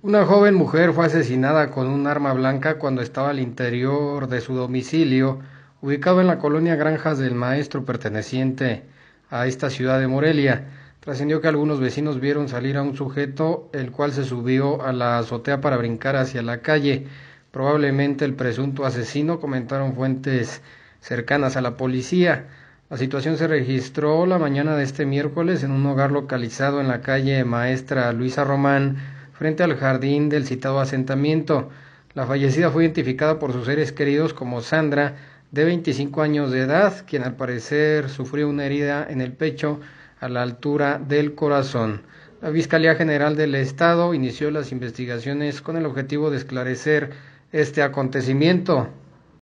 Una joven mujer fue asesinada con un arma blanca cuando estaba al interior de su domicilio, ubicado en la colonia Granjas del Maestro perteneciente a esta ciudad de Morelia. Trascendió que algunos vecinos vieron salir a un sujeto, el cual se subió a la azotea para brincar hacia la calle. Probablemente el presunto asesino, comentaron fuentes cercanas a la policía. La situación se registró la mañana de este miércoles en un hogar localizado en la calle Maestra Luisa Román, frente al jardín del citado asentamiento. La fallecida fue identificada por sus seres queridos como Sandra, de 25 años de edad, quien al parecer sufrió una herida en el pecho a la altura del corazón. La Fiscalía General del Estado inició las investigaciones con el objetivo de esclarecer este acontecimiento.